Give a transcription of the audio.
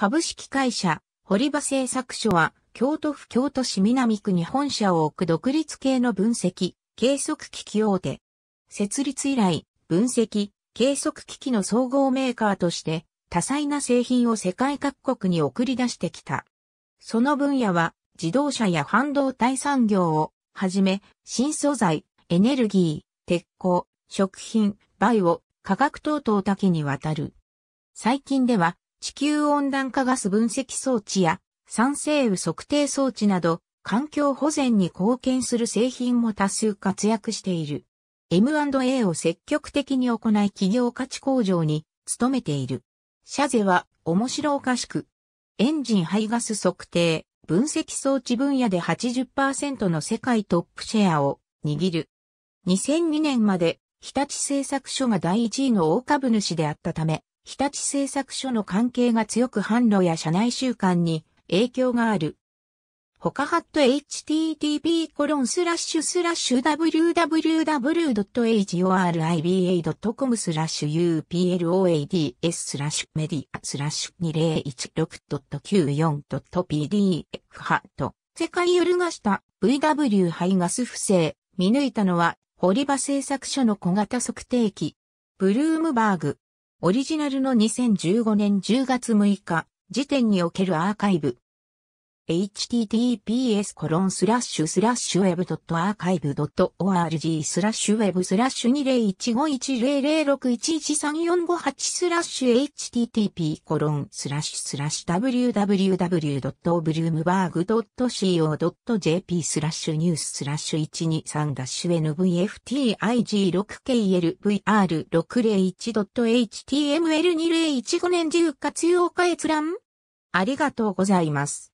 株式会社、堀場製作所は、京都府京都市南区に本社を置く独立系の分析、計測機器大手。設立以来、分析、計測機器の総合メーカーとして、多彩な製品を世界各国に送り出してきた。その分野は、自動車や半導体産業を、はじめ、新素材、エネルギー、鉄鋼、食品、バイオ、化学等々多岐にわたる。最近では、地球温暖化ガス分析装置や酸性雨測定装置など環境保全に貢献する製品も多数活躍している。M&A を積極的に行い企業価値向上に努めている。シャゼは面白おかしく、エンジン排ガス測定、分析装置分野で80%の世界トップシェアを握る。2002年まで日立製作所が第1位の大株主であったため、日立製作所の関係が強く販路や社内習慣に影響がある。他ハット http コロンスラッシュスラッシュ www.agoriba.com スラッシュ uploads スラッシュメディアスラッシュ 2016.94.pdf ハット世界揺るがした VW 排ガス不正見抜いたのは堀場製作所の小型測定器ブルームバーグオリジナルの2015年10月6日時点におけるアーカイブ https コロンスラッシュスラッシュ web.archive.org スラッシュ web スラッシュ2015100611345スラッシュ http コロンスラッシュスラッシュ www.bloomberg.co.jp スラッシュニューススラッシュ123ダッシュ nvftig6klvr601.html2015 年10月8日閲覧ありがとうございます。